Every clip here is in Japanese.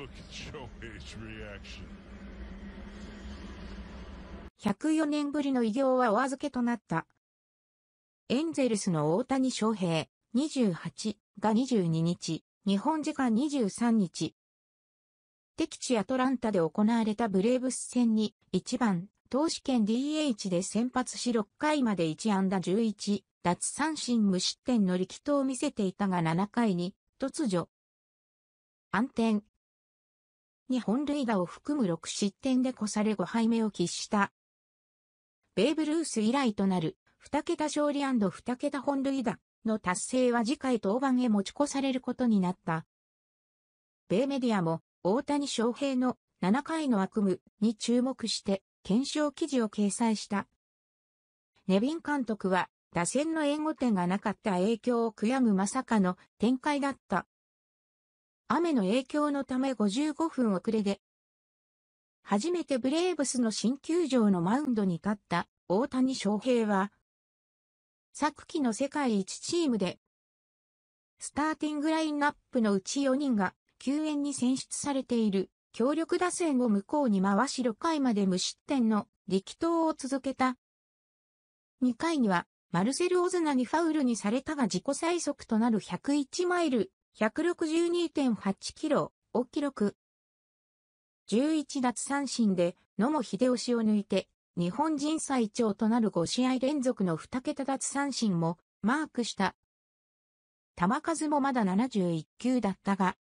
Look at Shohei's reaction. 104年ぶりの偉業はお預けとなった。エンゼルスの大谷翔平28が22日、日本時間23日、敵地アトランタで行われたブレーブス戦に1番投手権 DH で先発し6回まで1安打11、奪三振無失点の力投を見せていたが7回に突如、暗転、2本塁打を含む6失点で越され5敗目を喫した。ベーブ・ルース以来となる2桁勝利 &2 桁本塁打の達成は次回登板へ持ち越されることになった。米メディアも大谷翔平の7回の悪夢に注目して検証記事を掲載した。ネビン監督は打線の援護点がなかった影響を悔やむまさかの展開だった雨の影響のため55分遅れで、初めてブレーブスの新球場のマウンドに立った大谷翔平は、昨季の世界一チームで、スターティングラインナップのうち4人が救援に選出されている強力打線を向こうに回し6回まで無失点の力投を続けた。2回にはマルセル・オズナにファウルにされたが自己最速となる101マイル162.8キロを記録。11奪三振で野茂秀吉を抜いて日本人最長となる5試合連続の2桁奪三振もマークした。球数もまだ71球だったが、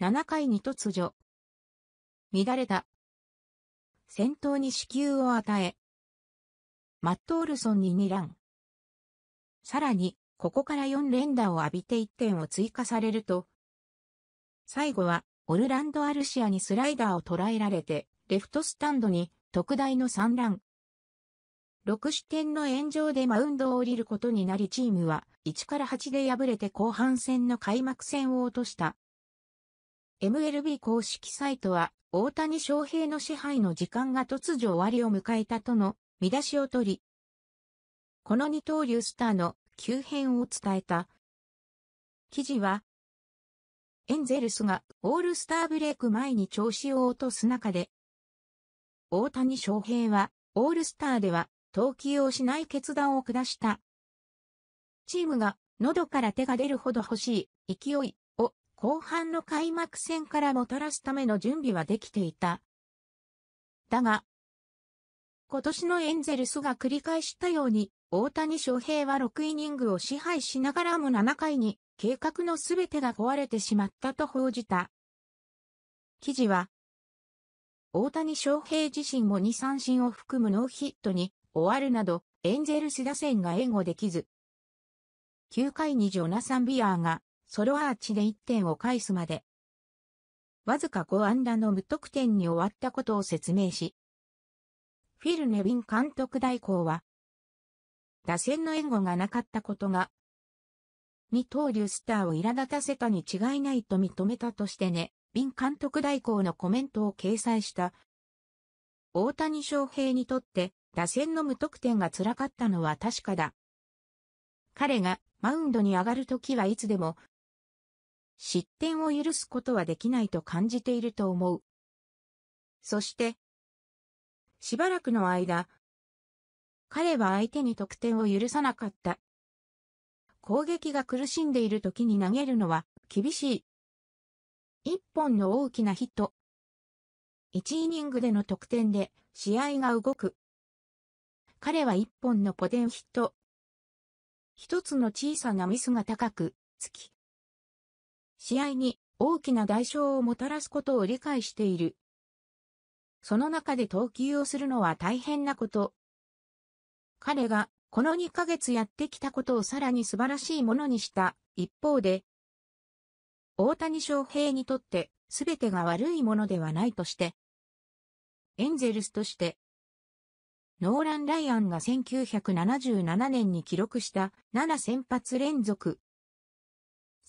7回に突如。乱れた。先頭に死球を与え、マット・オルソンに2ラン。さらに、ここから4連打を浴びて1点を追加されると、最後はオルランド・アルシアにスライダーを捉えられて、レフトスタンドに特大の3ラン。6失点の炎上でマウンドを降りることになりチームは1から8で敗れて後半戦の開幕戦を落とした。MLB 公式サイトは大谷翔平の支配の時間が突如終わりを迎えたとの見出しを取り、この二刀流スターの急変を伝えた。記事は、エンゼルスがオールスターブレイク前に調子を落とす中で、大谷翔平はオールスターでは投球をしない決断を下した。チームが喉から手が出るほど欲しい勢いを後半の開幕戦からもたらすための準備はできていた。だが、今年のエンゼルスが繰り返したように大谷翔平は6イニングを支配しながらも7回に計画のすべてが壊れてしまったと報じた。記事は、大谷翔平自身も2三振を含むノーヒットに終わるなど、エンゼルス打線が援護できず。9回にジョナサン・ビアーがソロアーチで1点を返すまで。わずか5安打の無得点に終わったことを説明し、フィル・ネビン監督代行は、打線の援護がなかったことが、二刀流スターを苛立たせたに違いないと認めたとしてね、敏監督代行のコメントを掲載した。大谷翔平にとって、打線の無得点が辛かったのは確かだ。彼がマウンドに上がるときはいつでも、失点を許すことはできないと感じていると思う。そして、しばらくの間、彼は相手に得点を許さなかった。攻撃が苦しんでいる時に投げるのは厳しい。一本の大きなヒット。1イニングでの得点で試合が動く。彼は一本のポテンヒット。一つの小さなミスが高く、つき。試合に大きな代償をもたらすことを理解している。その中で投球をするのは大変なこと。彼がこの2ヶ月やってきたことをさらに素晴らしいものにした一方で、大谷翔平にとって全てが悪いものではないとして、エンゼルスとして、ノーラン・ライアンが1977年に記録した7先発連続。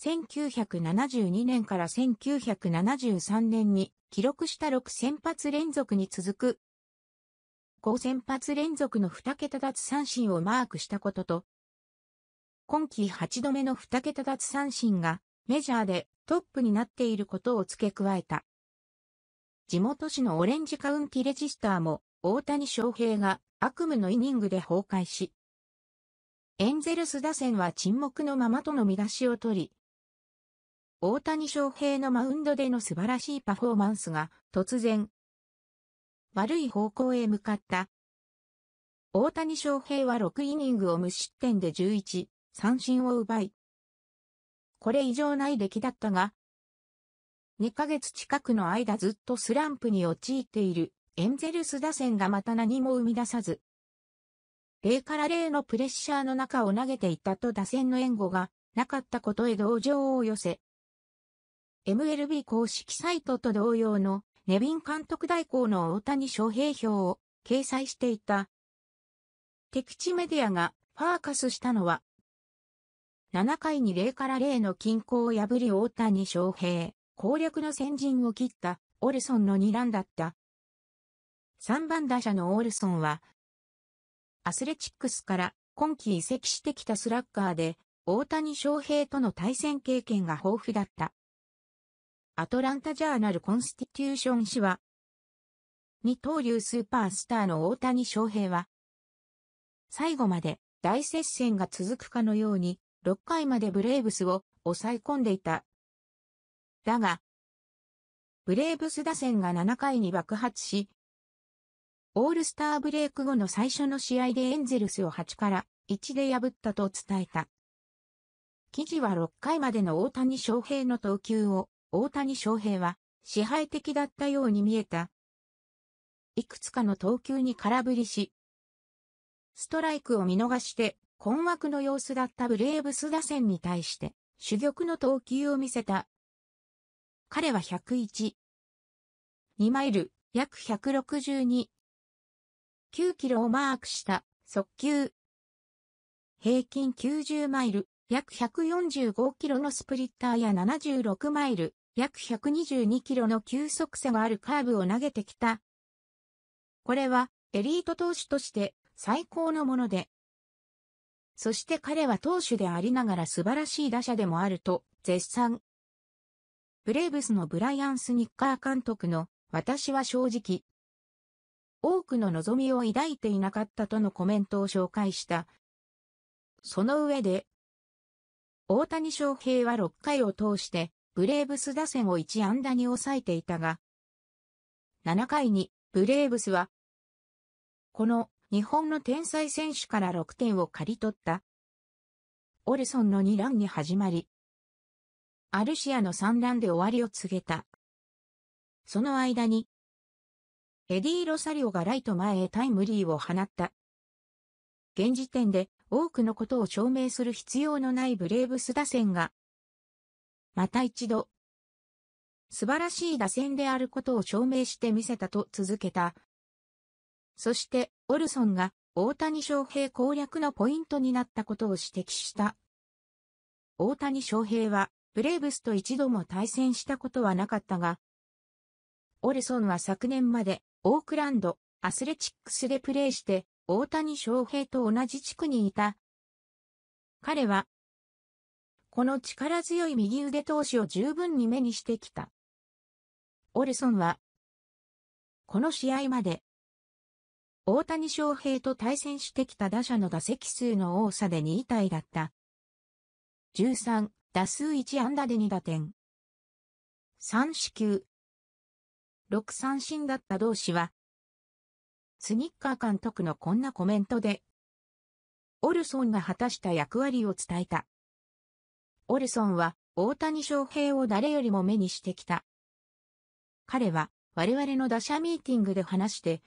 1972年から1973年に記録した6先発連続に続く5 0発連続の2桁奪三振をマークしたことと、今季8度目の2桁奪三振がメジャーでトップになっていることを付け加えた。地元紙のオレンジカウンティレジスターも大谷翔平が悪夢のイニングで崩壊し、エンゼルス打線は沈黙のままとの見出しを取り、大谷翔平のマウンドでの素晴らしいパフォーマンスが突然悪い方向へ向かった。大谷翔平は6イニングを無失点で11、三振を奪い、これ以上ない出来だったが、2ヶ月近くの間ずっとスランプに陥っているエンゼルス打線がまた何も生み出さず、0から0のプレッシャーの中を投げていたと打線の援護がなかったことへ同情を寄せ、MLB 公式サイトと同様のネビン監督代行の大谷翔平表を掲載していた。敵地メディアがファーカスしたのは、7回に0から0の均衡を破り大谷翔平、攻略の先陣を切ったオルソンの2段だった。3番打者のオルソンは、アスレチックスから今季移籍してきたスラッガーで、大谷翔平との対戦経験が豊富だった。アトランタジャーナルコンスティテューション氏は、二刀流スーパースターの大谷翔平は、最後まで大接戦が続くかのように、6回までブレーブスを抑え込んでいた。だが、ブレーブス打線が7回に爆発し、オールスターブレイク後の最初の試合でエンゼルスを8から1で破ったと伝えた。記事は6回までの大谷翔平の投球を大谷翔平は支配的だったように見えた。いくつかの投球に空振りし、ストライクを見逃して困惑の様子だったブレーブス打線に対して珠玉の投球を見せた。彼は101、2マイル、約162、9キロをマークした速球。平均90マイル、約145キロのスプリッターや76マイル、約122キロの急速差があるカーブを投げてきた。これはエリート投手として最高のもので。そして彼は投手でありながら素晴らしい打者でもあると絶賛。ブレーブスのブライアン・スニッカー監督の私は正直、多くの望みを抱いていなかったとのコメントを紹介した。その上で、大谷翔平は6回を通してブレーブス打線を1安打に抑えていたが、7回にブレーブスは、この日本の天才選手から6点を刈り取った。オルソンの2ランに始まり、アルシアの3ランで終わりを告げた。その間に、エディ・ロサリオがライト前へタイムリーを放った。現時点で多くのことを証明する必要のないブレーブス打線がまた一度。素晴らしい打線であることを証明してみせたと続けた。そして、オルソンが大谷翔平攻略のポイントになったことを指摘した。大谷翔平は、ブレーブスと一度も対戦したことはなかったが、オルソンは昨年までオークランド、アスレチックスでプレーして、大谷翔平と同じ地区にいた。彼はこの力強い右腕投手を十分に目にしてきた。オルソンは、この試合まで、大谷翔平と対戦してきた打者の打席数の多さで2位体だった。13、打数1安打で2打点。3四球。6三振だった同士は、スニッカー監督のこんなコメントで、オルソンが果たした役割を伝えた。オルソンは大谷翔平を誰よりも目にしてきた。彼は我々の打者ミーティングで話して、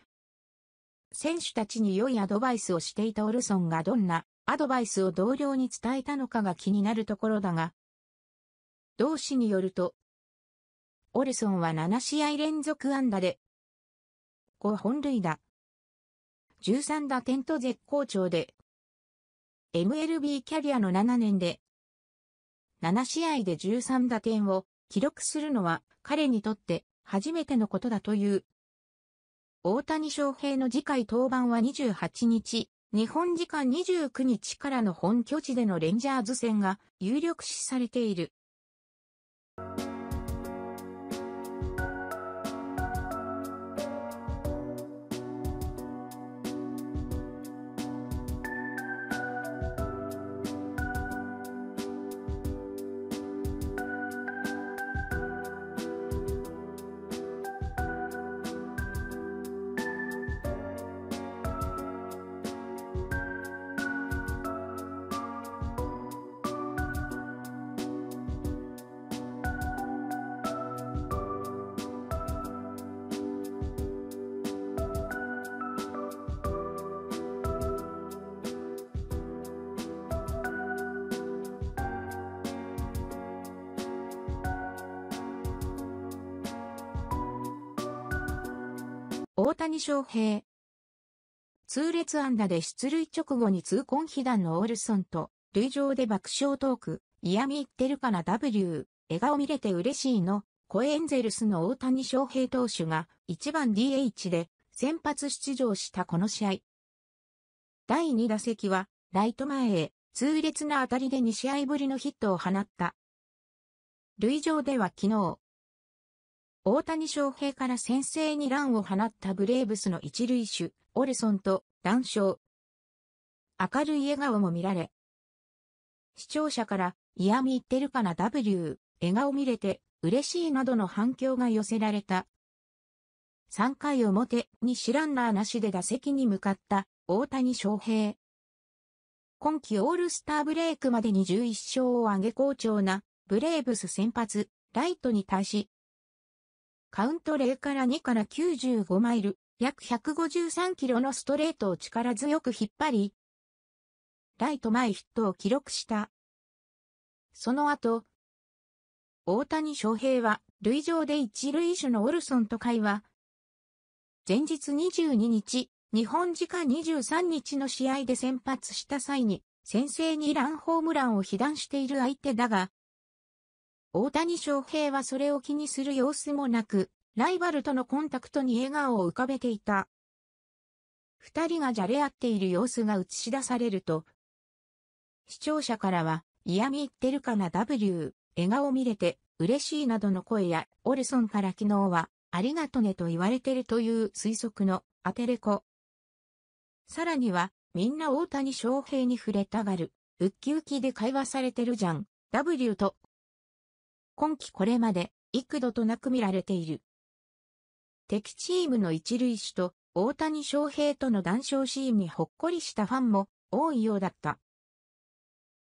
選手たちに良いアドバイスをしていたオルソンがどんなアドバイスを同僚に伝えたのかが気になるところだが、同氏によると、オルソンは7試合連続安打で、5本塁打、13打点と絶好調で、MLB キャリアの7年で7試合で13打点を記録するのは彼にとって初めてのことだという。大谷翔平の次回登板は28日、日本時間29日からの本拠地でのレンジャーズ戦が有力視されている。大谷翔平。痛烈安打で出塁直後に痛恨被弾のオールソンと、塁上で爆笑トーク、嫌み言ってるから W、笑顔見れて嬉しいの、コエンゼルスの大谷翔平投手が1番 DH で先発出場したこの試合。第2打席は、ライト前へ、痛烈な当たりで2試合ぶりのヒットを放った。塁上では昨日、大谷翔平から先制にランを放ったブレーブスの一塁手、オルソンと談笑。明るい笑顔も見られ。視聴者から、嫌味言ってるかな W、笑顔見れて、嬉しいなどの反響が寄せられた。3回表にシランナーなしで打席に向かった大谷翔平。今季オールスターブレイクまでに11勝を挙げ好調なブレーブス先発、ライトに対しカウント0から2から95マイル、約153キロのストレートを力強く引っ張り、ライト前ヒットを記録した。その後、大谷翔平は、塁上で一塁手のオルソンと会話。前日22日、日本時間23日の試合で先発した際に、先制にランホームランを被弾している相手だが、大谷翔平はそれを気にする様子もなく、ライバルとのコンタクトに笑顔を浮かべていた。二人がじゃれ合っている様子が映し出されると、視聴者からは、嫌み言ってるかな W、笑顔見れて、嬉しいなどの声や、オルソンから昨日は、ありがとねと言われてるという推測のアテレコ。さらには、みんな大谷翔平に触れたがる、ウッキウキで会話されてるじゃん、W と今季これまで幾度となく見られている。敵チームの一塁手と大谷翔平との談笑シーンにほっこりしたファンも多いようだった。